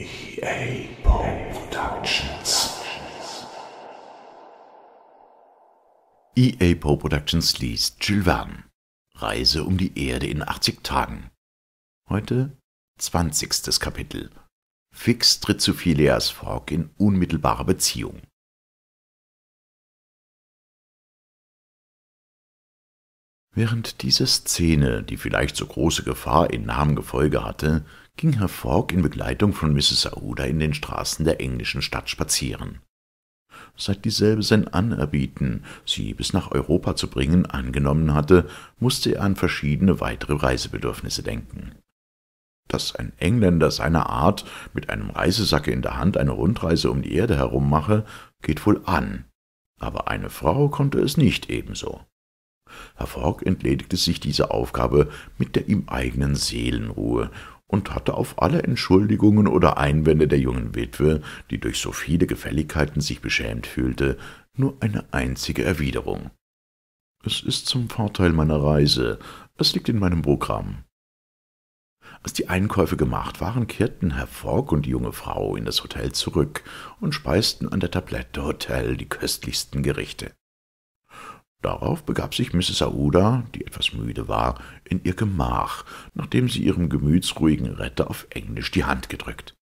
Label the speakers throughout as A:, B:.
A: EA Productions. EA Pro Productions liest Jules Verne. Reise um die Erde in 80 Tagen. Heute 20. Kapitel. Fix tritt zu Phileas Fogg in unmittelbarer Beziehung. Während diese Szene, die vielleicht so große Gefahr in nahem Gefolge hatte, ging Herr Fogg in Begleitung von Mrs. Aouda in den Straßen der englischen Stadt spazieren. Seit dieselbe sein Anerbieten, sie bis nach Europa zu bringen, angenommen hatte, musste er an verschiedene weitere Reisebedürfnisse denken. Dass ein Engländer seiner Art mit einem Reisesacke in der Hand eine Rundreise um die Erde herum mache, geht wohl an, aber eine Frau konnte es nicht ebenso. Herr Fogg entledigte sich dieser Aufgabe mit der ihm eigenen Seelenruhe und hatte auf alle Entschuldigungen oder Einwände der jungen Witwe, die durch so viele Gefälligkeiten sich beschämt fühlte, nur eine einzige Erwiderung. »Es ist zum Vorteil meiner Reise. Es liegt in meinem Programm.« als die Einkäufe gemacht waren, kehrten Herr Fogg und die junge Frau in das Hotel zurück und speisten an der Tablette Hotel die köstlichsten Gerichte. Darauf begab sich Mrs. Aouda, die etwas müde war, in ihr Gemach, nachdem sie ihrem gemütsruhigen Retter auf Englisch die Hand gedrückt.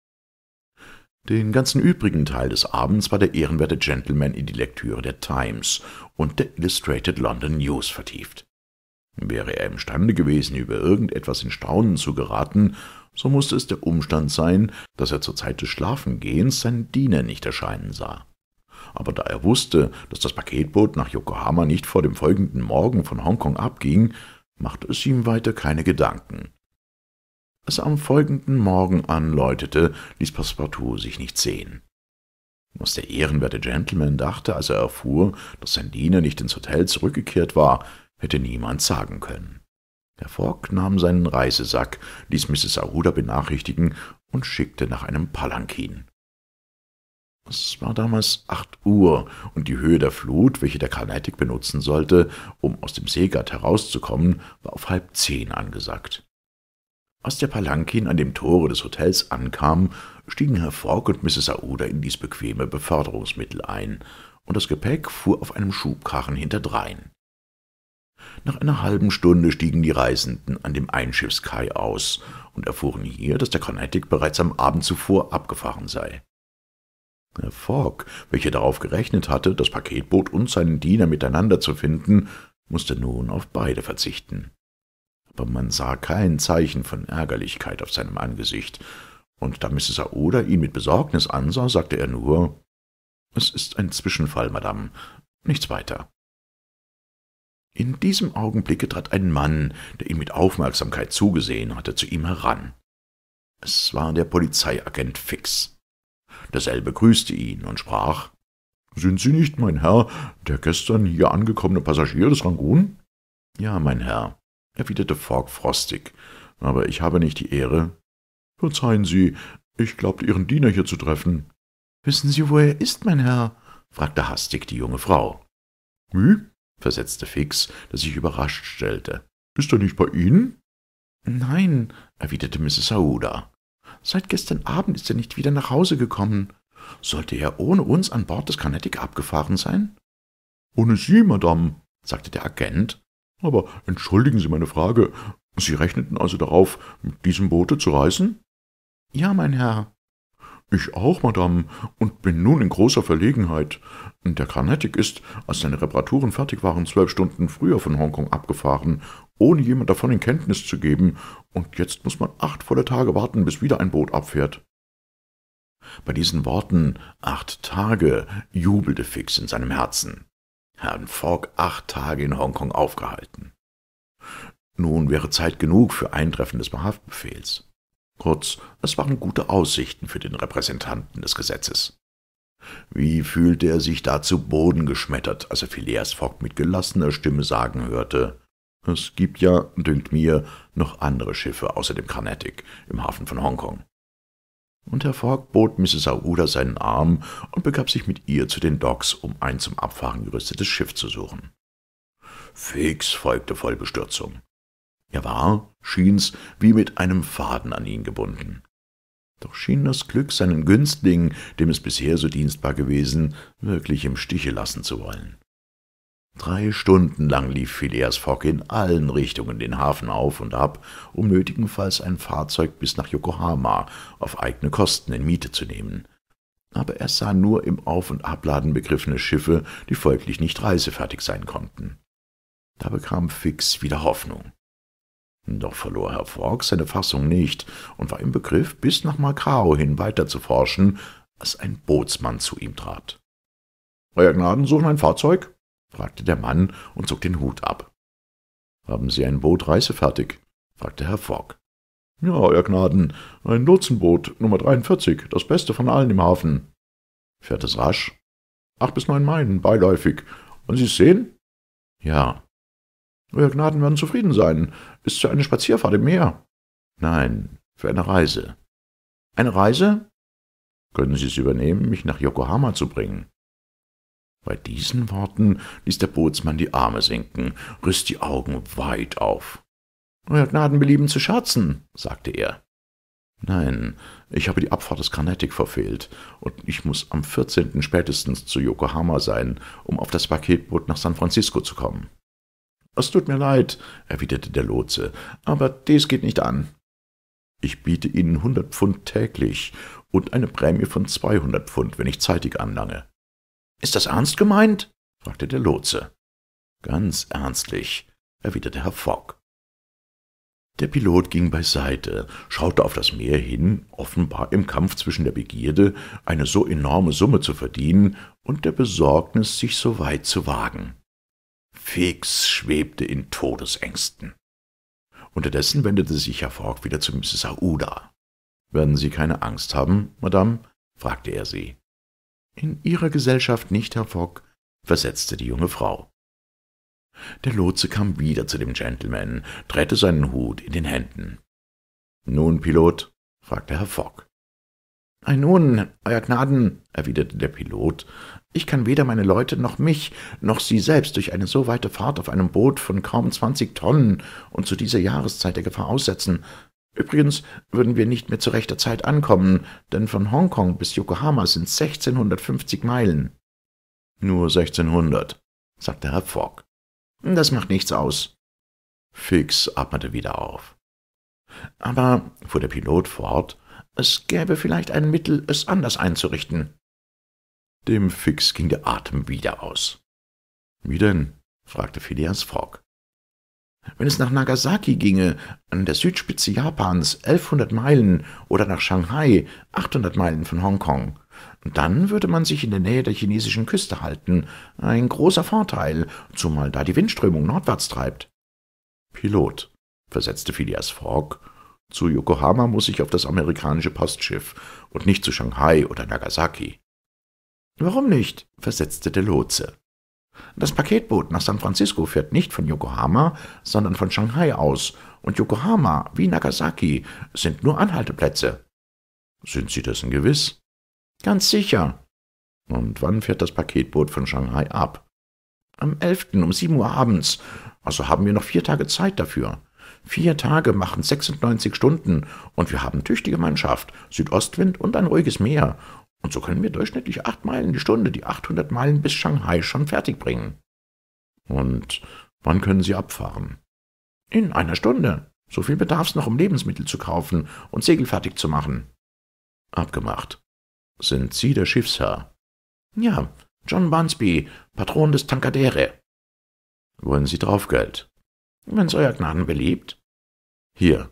A: Den ganzen übrigen Teil des Abends war der ehrenwerte Gentleman in die Lektüre der Times und der Illustrated London News vertieft. Wäre er imstande gewesen, über irgendetwas in Staunen zu geraten, so mußte es der Umstand sein, daß er zur Zeit des Schlafengehens seinen Diener nicht erscheinen sah aber da er wusste, dass das Paketboot nach Yokohama nicht vor dem folgenden Morgen von Hongkong abging, machte es ihm weiter keine Gedanken. Als er am folgenden Morgen anläutete, ließ Passepartout sich nicht sehen. Was der ehrenwerte Gentleman dachte, als er erfuhr, dass sein Diener nicht ins Hotel zurückgekehrt war, hätte niemand sagen können. Herr Fogg nahm seinen Reisesack, ließ Mrs. Aouda benachrichtigen und schickte nach einem Palankin. Es war damals acht Uhr, und die Höhe der Flut, welche der Carnatic benutzen sollte, um aus dem Seegat herauszukommen, war auf halb zehn angesagt. Als der Palankin an dem Tore des Hotels ankam, stiegen Herr Fogg und Mrs. Aouda in dies bequeme Beförderungsmittel ein, und das Gepäck fuhr auf einem Schubkarren hinterdrein. Nach einer halben Stunde stiegen die Reisenden an dem Einschiffskai aus und erfuhren hier, dass der Carnatic bereits am Abend zuvor abgefahren sei. Herr Fogg, welcher darauf gerechnet hatte, das Paketboot und seinen Diener miteinander zu finden, musste nun auf beide verzichten. Aber man sah kein Zeichen von Ärgerlichkeit auf seinem Angesicht, und da Mrs. Aouda ihn mit Besorgnis ansah, sagte er nur, »Es ist ein Zwischenfall, Madame, nichts weiter.« In diesem Augenblicke trat ein Mann, der ihm mit Aufmerksamkeit zugesehen hatte, zu ihm heran. Es war der Polizeiagent Fix. Derselbe grüßte ihn und sprach Sind Sie nicht, mein Herr, der gestern hier angekommene Passagier des Rangoon? Ja, mein Herr, erwiderte Fogg frostig, aber ich habe nicht die Ehre. Verzeihen Sie, ich glaubte, Ihren Diener hier zu treffen. Wissen Sie, wo er ist, mein Herr? fragte hastig die junge Frau. Wie? Hm? versetzte Fix, der sich überrascht stellte. Ist er nicht bei Ihnen? Nein, erwiderte Mrs. Aouda. Seit gestern Abend ist er nicht wieder nach Hause gekommen. Sollte er ohne uns an Bord des Carnatic abgefahren sein? Ohne Sie, Madame, sagte der Agent. Aber entschuldigen Sie meine Frage. Sie rechneten also darauf, mit diesem Boote zu reisen? Ja, mein Herr. Ich auch, Madame, und bin nun in großer Verlegenheit. Der Carnatic ist, als seine Reparaturen fertig waren, zwölf Stunden früher von Hongkong abgefahren, ohne jemand davon in Kenntnis zu geben, und jetzt muss man acht volle Tage warten, bis wieder ein Boot abfährt. Bei diesen Worten acht Tage jubelte Fix in seinem Herzen. Herrn Fogg acht Tage in Hongkong aufgehalten. Nun wäre Zeit genug für Eintreffen des Behaftbefehls. Kurz, es waren gute Aussichten für den Repräsentanten des Gesetzes. Wie fühlte er sich da zu Boden geschmettert, als er Phileas Fogg mit gelassener Stimme sagen hörte, »Es gibt ja, dünkt mir, noch andere Schiffe außer dem Carnatic im Hafen von Hongkong.« und Herr Fogg bot Mrs. Aouda seinen Arm und begab sich mit ihr zu den Docks, um ein zum Abfahren gerüstetes Schiff zu suchen. Fix folgte voll Bestürzung. Er war, schien's, wie mit einem Faden an ihn gebunden. Doch schien das Glück seinen Günstling, dem es bisher so dienstbar gewesen, wirklich im Stiche lassen zu wollen. Drei Stunden lang lief Phileas Fogg in allen Richtungen den Hafen auf und ab, um nötigenfalls ein Fahrzeug bis nach Yokohama auf eigene Kosten in Miete zu nehmen. Aber er sah nur im Auf- und Abladen begriffene Schiffe, die folglich nicht reisefertig sein konnten. Da bekam Fix wieder Hoffnung. Doch verlor Herr Fogg seine Fassung nicht und war im Begriff, bis nach Macao hin weiter zu forschen, als ein Bootsmann zu ihm trat. »Euer Gnaden suchen ein Fahrzeug?« fragte der Mann und zog den Hut ab. »Haben Sie ein Boot reisefertig?« fragte Herr Fogg. »Ja, Euer Gnaden, ein Lotsenboot, Nummer 43, das beste von allen im Hafen.« »Fährt es rasch?« »Acht bis neun Meilen, beiläufig. Wollen Sie es sehen?« »Ja.« euer Gnaden werden zufrieden sein. Ist für eine Spazierfahrt im Meer? Nein, für eine Reise. Eine Reise? Können Sie es übernehmen, mich nach Yokohama zu bringen? Bei diesen Worten ließ der Bootsmann die Arme sinken, riss die Augen weit auf. Euer Gnaden belieben zu scherzen, sagte er. Nein, ich habe die Abfahrt des Carnatic verfehlt, und ich muß am 14. spätestens zu Yokohama sein, um auf das Paketboot nach San Francisco zu kommen. »Es tut mir leid«, erwiderte der Lotse, »aber dies geht nicht an.« »Ich biete Ihnen hundert Pfund täglich und eine Prämie von zweihundert Pfund, wenn ich zeitig anlange.« »Ist das ernst gemeint?« fragte der Lotse. »Ganz ernstlich«, erwiderte Herr Fogg. Der Pilot ging beiseite, schaute auf das Meer hin, offenbar im Kampf zwischen der Begierde, eine so enorme Summe zu verdienen, und der Besorgnis, sich so weit zu wagen. Fix schwebte in Todesängsten. Unterdessen wendete sich Herr Fogg wieder zu Mrs. Aouda. »Werden Sie keine Angst haben, Madame?« fragte er sie. »In Ihrer Gesellschaft nicht, Herr Fogg«, versetzte die junge Frau. Der Lotse kam wieder zu dem Gentleman, drehte seinen Hut in den Händen. »Nun, Pilot?« fragte Herr Fogg. Ei nun, Euer Gnaden, erwiderte der Pilot, ich kann weder meine Leute noch mich, noch sie selbst durch eine so weite Fahrt auf einem Boot von kaum zwanzig Tonnen und zu dieser Jahreszeit der Gefahr aussetzen. Übrigens würden wir nicht mehr zu rechter Zeit ankommen, denn von Hongkong bis Yokohama sind 1650 Meilen. Nur 1600, sagte Herr Fogg. Das macht nichts aus. Fix atmete wieder auf. Aber, fuhr der Pilot fort, es gäbe vielleicht ein Mittel, es anders einzurichten. Dem Fix ging der Atem wieder aus. Wie denn? fragte Phileas Fogg. Wenn es nach Nagasaki ginge, an der Südspitze Japans, 1100 Meilen, oder nach Shanghai, 800 Meilen von Hongkong, dann würde man sich in der Nähe der chinesischen Küste halten. Ein großer Vorteil, zumal da die Windströmung nordwärts treibt. Pilot, versetzte Phileas Fogg zu Yokohama muss ich auf das amerikanische Postschiff und nicht zu Shanghai oder Nagasaki. Warum nicht? versetzte der Lotse. Das Paketboot nach San Francisco fährt nicht von Yokohama, sondern von Shanghai aus, und Yokohama wie Nagasaki sind nur Anhalteplätze. Sind Sie dessen gewiss? Ganz sicher. Und wann fährt das Paketboot von Shanghai ab? Am 11. um 7 Uhr abends, also haben wir noch vier Tage Zeit dafür. Vier Tage machen 96 Stunden und wir haben tüchtige Mannschaft, Südostwind und ein ruhiges Meer. Und so können wir durchschnittlich acht Meilen die Stunde, die 800 Meilen bis Shanghai schon fertigbringen. Und wann können Sie abfahren? In einer Stunde. So viel bedarf's noch, um Lebensmittel zu kaufen und segelfertig zu machen. Abgemacht. Sind Sie der Schiffsherr? Ja, John Bunsby, Patron des Tankadere. Wollen Sie Draufgeld? wenn's euer Gnaden beliebt. Hier,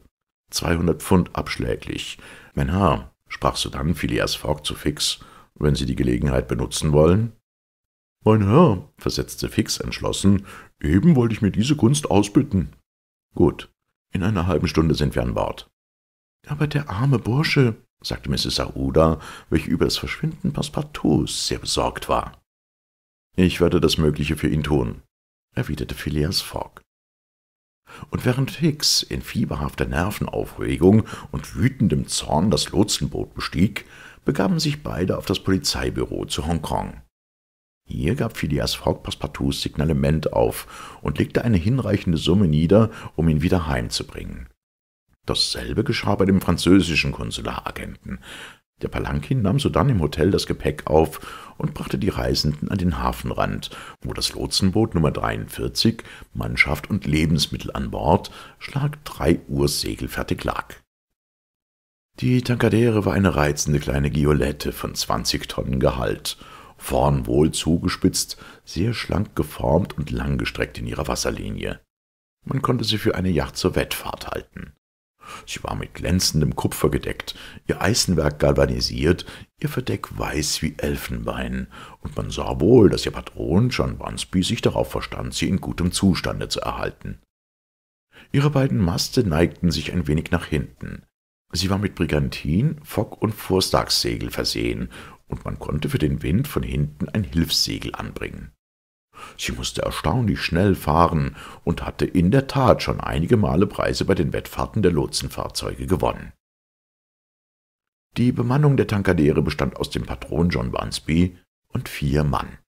A: 200 Pfund abschläglich. Mein Herr, sprach sodann Phileas Fogg zu Fix, wenn Sie die Gelegenheit benutzen wollen. Mein Herr, versetzte Fix entschlossen, eben wollte ich mir diese Kunst ausbitten. Gut, in einer halben Stunde sind wir an Bord. Aber der arme Bursche, sagte Mrs. Aouda, welche über das Verschwinden Passepartout's sehr besorgt war. Ich werde das Mögliche für ihn tun, erwiderte Phileas Fogg. Und während Hicks in fieberhafter Nervenaufregung und wütendem Zorn das Lotsenboot bestieg, begaben sich beide auf das Polizeibüro zu Hongkong. Hier gab Phileas Fogg Passepartout's Signalement auf und legte eine hinreichende Summe nieder, um ihn wieder heimzubringen. Dasselbe geschah bei dem französischen Konsularagenten. Der Palankin nahm sodann im Hotel das Gepäck auf und brachte die Reisenden an den Hafenrand, wo das Lotsenboot Nummer 43, Mannschaft und Lebensmittel an Bord, schlag drei Uhr segelfertig lag. Die Tankadere war eine reizende kleine Giolette von zwanzig Tonnen Gehalt, vorn wohl zugespitzt, sehr schlank geformt und langgestreckt in ihrer Wasserlinie. Man konnte sie für eine Yacht zur Wettfahrt halten. Sie war mit glänzendem Kupfer gedeckt, ihr Eisenwerk galvanisiert, ihr Verdeck weiß wie Elfenbein, und man sah wohl, dass ihr Patron John Bunsby sich darauf verstand, sie in gutem Zustande zu erhalten. Ihre beiden Maste neigten sich ein wenig nach hinten. Sie war mit Brigantin, Fock und Vorstagssegel versehen, und man konnte für den Wind von hinten ein Hilfssegel anbringen. Sie musste erstaunlich schnell fahren und hatte in der Tat schon einige Male Preise bei den Wettfahrten der Lotsenfahrzeuge gewonnen. Die Bemannung der Tankadere bestand aus dem Patron John Bunsby und vier Mann.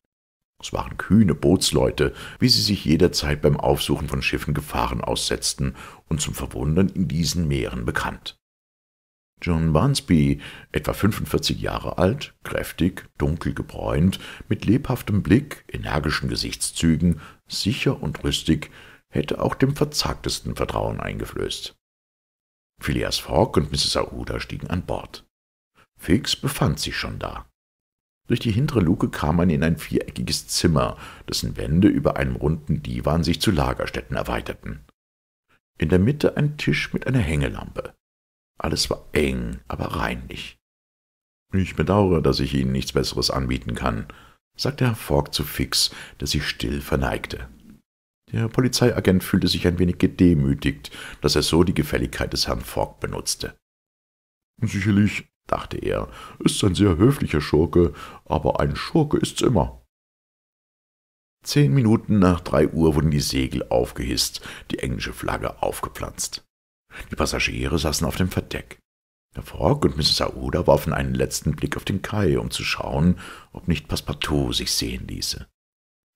A: Es waren kühne Bootsleute, wie sie sich jederzeit beim Aufsuchen von Schiffen Gefahren aussetzten und zum Verwundern in diesen Meeren bekannt. John Barnsby, etwa 45 Jahre alt, kräftig, dunkel gebräunt, mit lebhaftem Blick, energischen Gesichtszügen, sicher und rüstig, hätte auch dem verzagtesten Vertrauen eingeflößt. Phileas Fogg und Mrs. Aouda stiegen an Bord. Fix befand sich schon da. Durch die hintere Luke kam man in ein viereckiges Zimmer, dessen Wände über einem runden Divan sich zu Lagerstätten erweiterten. In der Mitte ein Tisch mit einer Hängelampe. Alles war eng, aber reinlich. Ich bedauere, dass ich Ihnen nichts Besseres anbieten kann, sagte Herr Fogg zu Fix, der sich still verneigte. Der Polizeiagent fühlte sich ein wenig gedemütigt, dass er so die Gefälligkeit des Herrn Fogg benutzte. Sicherlich, dachte er, ist ein sehr höflicher Schurke, aber ein Schurke ist's immer. Zehn Minuten nach drei Uhr wurden die Segel aufgehisst, die englische Flagge aufgepflanzt. Die Passagiere saßen auf dem Verdeck. Herr Fogg und Mrs. Aouda warfen einen letzten Blick auf den Kai, um zu schauen, ob nicht Passepartout sich sehen ließe.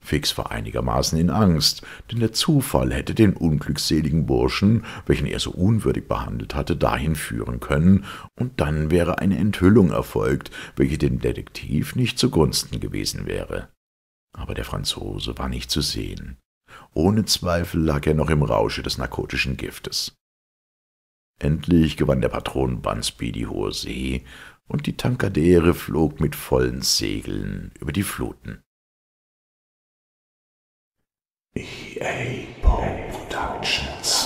A: Fix war einigermaßen in Angst, denn der Zufall hätte den unglückseligen Burschen, welchen er so unwürdig behandelt hatte, dahin führen können, und dann wäre eine Enthüllung erfolgt, welche dem Detektiv nicht zugunsten gewesen wäre. Aber der Franzose war nicht zu sehen. Ohne Zweifel lag er noch im Rausche des narkotischen Giftes. Endlich gewann der Patron Bunsby die hohe See, und die Tankadere flog mit vollen Segeln über die Fluten. EA Productions